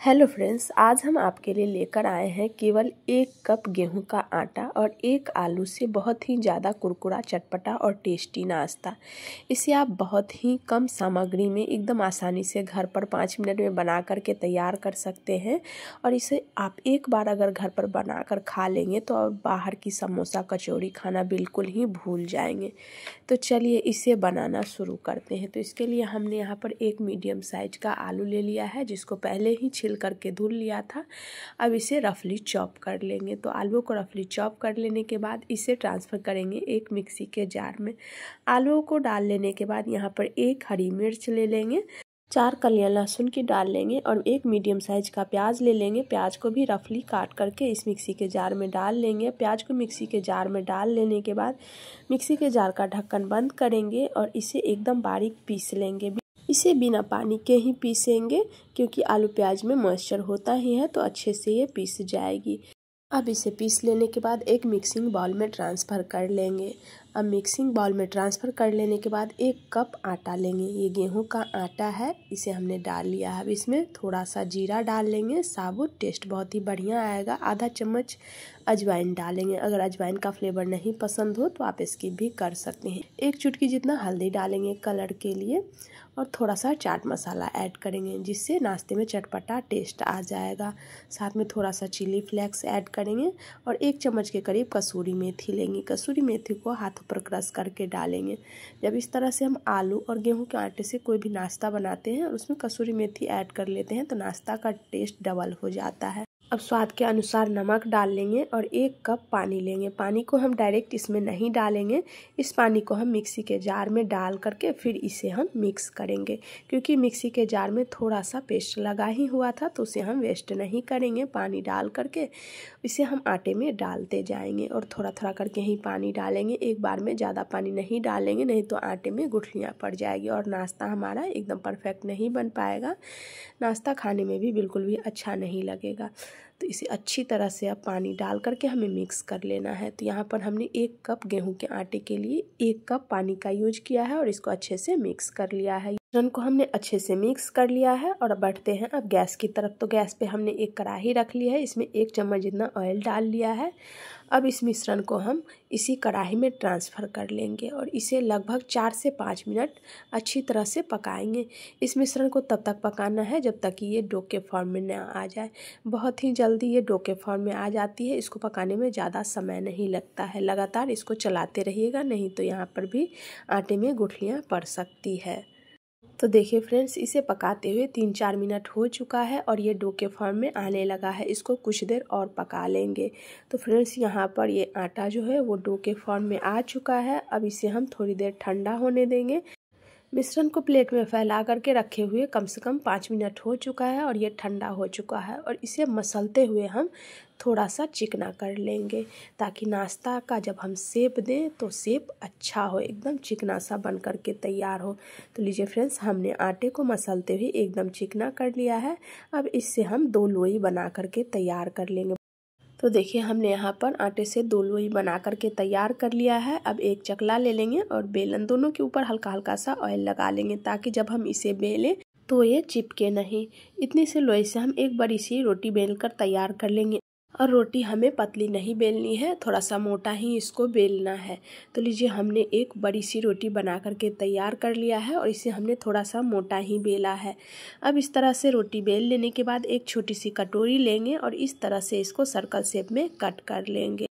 hello friends आज हम आपके लिए लेकर आए हैं केवल एक कप गेहूं का आटा और एक आलू से बहुत ही ज़्यादा कुरकुरा चटपटा और टेस्टी नाश्ता इसे आप बहुत ही कम सामग्री में एकदम आसानी से घर पर पाँच मिनट में बना कर के तैयार कर सकते हैं और इसे आप एक बार अगर घर पर बना कर खा लेंगे तो आप बाहर की समोसा कचौड़ी खाना बिल्कुल ही भूल जाएंगे तो चलिए इसे बनाना शुरू करते हैं तो इसके लिए हमने यहाँ पर एक मीडियम साइज का आलू ले लिया है जिसको पहले ही छिल करके धुल लिया था अब इसे रफली चॉप कर लेंगे तो आलू को रफली चॉप कर लेने के बाद इसे ट्रांसफ़र करेंगे एक मिक्सी के जार में आलू को डाल लेने के बाद यहाँ पर एक हरी मिर्च ले लेंगे चार कलियाँ लहसुन की डाल लेंगे और एक मीडियम साइज का प्याज ले लेंगे प्याज को भी रफली काट करके इस मिक्सी के जार में डाल लेंगे प्याज को मिक्सी के जार में डाल लेने के बाद मिक्सी के जार का ढक्कन बंद करेंगे और इसे एकदम बारीक पीस लेंगे इसे बिना पानी के ही पीसेंगे क्योंकि आलू प्याज में मॉइस्चर होता ही है तो अच्छे से ये पीस जाएगी अब इसे पीस लेने के बाद एक मिक्सिंग बाउल में ट्रांसफ़र कर लेंगे अब मिक्सिंग बाउल में ट्रांसफ़र कर लेने के बाद एक कप आटा लेंगे ये गेहूं का आटा है इसे हमने डाल लिया है अब इसमें थोड़ा सा जीरा डाल लेंगे साबुत टेस्ट बहुत ही बढ़िया आएगा आधा चम्मच अजवाइन डालेंगे अगर अजवाइन का फ्लेवर नहीं पसंद हो तो आप इसकी भी कर सकते हैं एक चुटकी जितना हल्दी डालेंगे कलर के लिए और थोड़ा सा चाट मसाला ऐड करेंगे जिससे नाश्ते में चटपटा टेस्ट आ जाएगा साथ में थोड़ा सा चिली फ्लेक्स ऐड करेंगे और एक चम्मच के करीब कसूरी मेथी लेंगे कसूरी मेथी को हाथों पर क्रश करके डालेंगे जब इस तरह से हम आलू और गेहूं के आटे से कोई भी नाश्ता बनाते हैं और उसमें कसूरी मेथी ऐड कर लेते हैं तो नाश्ता का टेस्ट डबल हो जाता है अब स्वाद के अनुसार नमक डाल लेंगे और एक कप पानी लेंगे पानी को हम डायरेक्ट इसमें नहीं डालेंगे इस पानी को हम मिक्सी के जार में डाल करके फिर इसे हम मिक्स करेंगे क्योंकि मिक्सी के जार में थोड़ा सा पेस्ट लगा ही हुआ था तो उसे हम वेस्ट नहीं करेंगे पानी डाल करके इसे हम आटे में डालते जाएंगे और थोड़ा थोड़ा करके ही पानी डालेंगे एक बार में ज़्यादा पानी नहीं डालेंगे नहीं तो आटे में गुठलियाँ पड़ जाएगी और नाश्ता हमारा एकदम परफेक्ट नहीं बन पाएगा नाश्ता खाने में भी बिल्कुल भी अच्छा नहीं लगेगा तो इसे अच्छी तरह से अब पानी डाल करके हमें मिक्स कर लेना है तो यहाँ पर हमने एक कप गेहूँ के आटे के लिए एक कप पानी का यूज किया है और इसको अच्छे से मिक्स कर लिया है मिश्रण को हमने अच्छे से मिक्स कर लिया है और बढ़ते हैं अब गैस की तरफ तो गैस पे हमने एक कढ़ाही रख ली है इसमें एक चम्मच जितना ऑयल डाल लिया है अब इस मिश्रण को हम इसी कढ़ाई में ट्रांसफ़र कर लेंगे और इसे लगभग चार से पाँच मिनट अच्छी तरह से पकाएंगे इस मिश्रण को तब तक पकाना है जब तक कि ये डो के फॉर्म में ना आ जाए बहुत ही जल्दी ये डो के फॉर्म में आ जाती है इसको पकाने में ज़्यादा समय नहीं लगता है लगातार इसको चलाते रहिएगा नहीं तो यहाँ पर भी आटे में गुठलियाँ पड़ सकती है तो देखिए फ्रेंड्स इसे पकाते हुए तीन चार मिनट हो चुका है और ये डो के फॉर्म में आने लगा है इसको कुछ देर और पका लेंगे तो फ्रेंड्स यहाँ पर ये आटा जो है वो डो के फॉर्म में आ चुका है अब इसे हम थोड़ी देर ठंडा होने देंगे मिश्रण को प्लेट में फैला करके रखे हुए कम से कम पाँच मिनट हो चुका है और ये ठंडा हो चुका है और इसे मसलते हुए हम थोड़ा सा चिकना कर लेंगे ताकि नाश्ता का जब हम सेप दें तो सेप अच्छा हो एकदम चिकना सा बन करके तैयार हो तो लीजिए फ्रेंड्स हमने आटे को मसलते हुए एकदम चिकना कर लिया है अब इससे हम दो लोई बना करके तैयार कर लेंगे तो देखिए हमने यहाँ पर आटे से दो लोई बना करके तैयार कर लिया है अब एक चकला ले लेंगे और बेलन दोनों के ऊपर हल्का हल्का सा ऑयल लगा लेंगे ताकि जब हम इसे बेलें तो ये चिपके नहीं इतनी से लोई से हम एक बड़ी सी रोटी बेलकर तैयार कर लेंगे और रोटी हमें पतली नहीं बेलनी है थोड़ा सा मोटा ही इसको बेलना है तो लीजिए हमने एक बड़ी सी रोटी बना करके तैयार कर लिया है और इसे हमने थोड़ा सा मोटा ही बेला है अब इस तरह से रोटी बेल लेने के बाद एक छोटी सी कटोरी लेंगे और इस तरह से इसको सर्कल शेप में कट कर लेंगे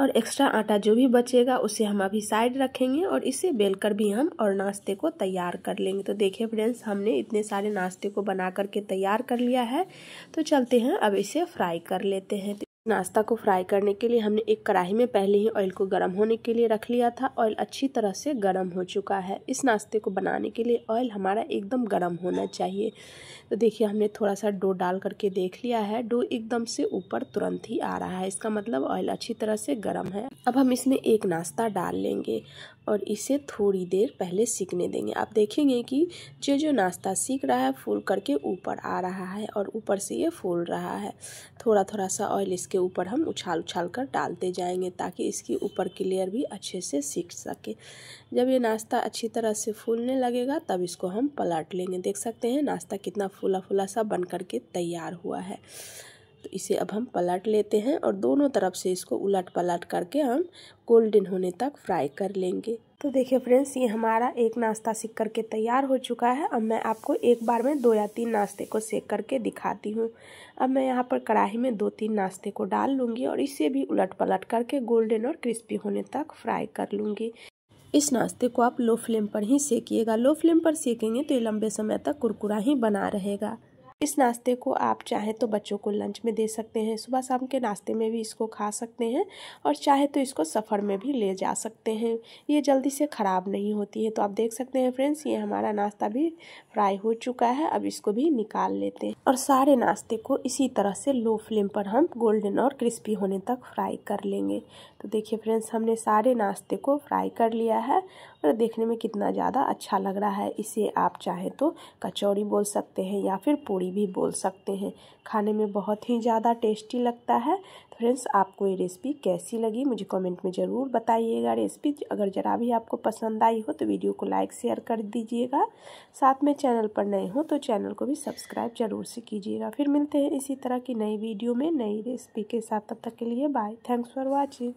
और एक्स्ट्रा आटा जो भी बचेगा उसे हम अभी साइड रखेंगे और इसे बेलकर भी हम और नाश्ते को तैयार कर लेंगे तो देखिए फ्रेंड्स हमने इतने सारे नाश्ते को बना करके तैयार कर लिया है तो चलते हैं अब इसे फ्राई कर लेते हैं नाश्ता को फ्राई करने के लिए हमने एक कढ़ाई में पहले ही ऑयल को गर्म होने के लिए रख लिया था ऑयल अच्छी तरह से गर्म हो चुका है इस नाश्ते को बनाने के लिए ऑयल हमारा एकदम गर्म होना चाहिए तो देखिए हमने थोड़ा सा डो डाल करके देख लिया है डो एकदम से ऊपर तुरंत ही आ रहा है इसका मतलब ऑयल अच्छी तरह से गर्म है अब हम इसमें एक नाश्ता डाल लेंगे और इसे थोड़ी देर पहले सीखने देंगे आप देखेंगे कि जो जो नाश्ता सीख रहा है फूल करके ऊपर आ रहा है और ऊपर से ये फूल रहा है थोड़ा थोड़ा सा ऑयल इसके ऊपर हम उछाल उछाल कर डालते जाएंगे ताकि इसकी ऊपर की लेयर भी अच्छे से सीख सके जब ये नाश्ता अच्छी तरह से फूलने लगेगा तब इसको हम पलट लेंगे देख सकते हैं नाश्ता कितना फूला फूला सा बन करके तैयार हुआ है तो इसे अब हम पलट लेते हैं और दोनों तरफ से इसको उलट पलट करके हम गोल्डन होने तक फ्राई कर लेंगे तो देखिए फ्रेंड्स ये हमारा एक नाश्ता सीख करके तैयार हो चुका है अब मैं आपको एक बार में दो या तीन नाश्ते को सेक करके दिखाती हूँ अब मैं यहाँ पर कढ़ाई में दो तीन नाश्ते को डाल लूँगी और इसे भी उलट पलट करके गोल्डन और क्रिस्पी होने तक फ्राई कर लूँगी इस नाश्ते को आप लो फ्लेम पर ही सेकिएगा लो फ्लेम पर सेकेंगे तो ये लंबे समय तक कुरकुरा ही बना रहेगा इस नाश्ते को आप चाहें तो बच्चों को लंच में दे सकते हैं सुबह शाम के नाश्ते में भी इसको खा सकते हैं और चाहे तो इसको सफ़र में भी ले जा सकते हैं ये जल्दी से ख़राब नहीं होती है तो आप देख सकते हैं फ्रेंड्स ये हमारा नाश्ता भी फ्राई हो चुका है अब इसको भी निकाल लेते हैं और सारे नाश्ते को इसी तरह से लो फ्लेम पर हम गोल्डन और क्रिस्पी होने तक फ्राई कर लेंगे तो देखिए फ्रेंड्स हमने सारे नाश्ते को फ्राई कर लिया है और देखने में कितना ज़्यादा अच्छा लग रहा है इसे आप चाहें तो कचौड़ी बोल सकते हैं या फिर पूड़ी भी बोल सकते हैं खाने में बहुत ही ज़्यादा टेस्टी लगता है तो फ्रेंड्स आपको ये रेसिपी कैसी लगी मुझे कमेंट में ज़रूर बताइएगा रेसिपी अगर ज़रा भी आपको पसंद आई हो तो वीडियो को लाइक शेयर कर दीजिएगा साथ में चैनल पर नए हो तो चैनल को भी सब्सक्राइब ज़रूर से कीजिएगा फिर मिलते हैं इसी तरह की नई वीडियो में नई रेसिपी के साथ तब तक के लिए बाय थैंक्स फॉर वॉचिंग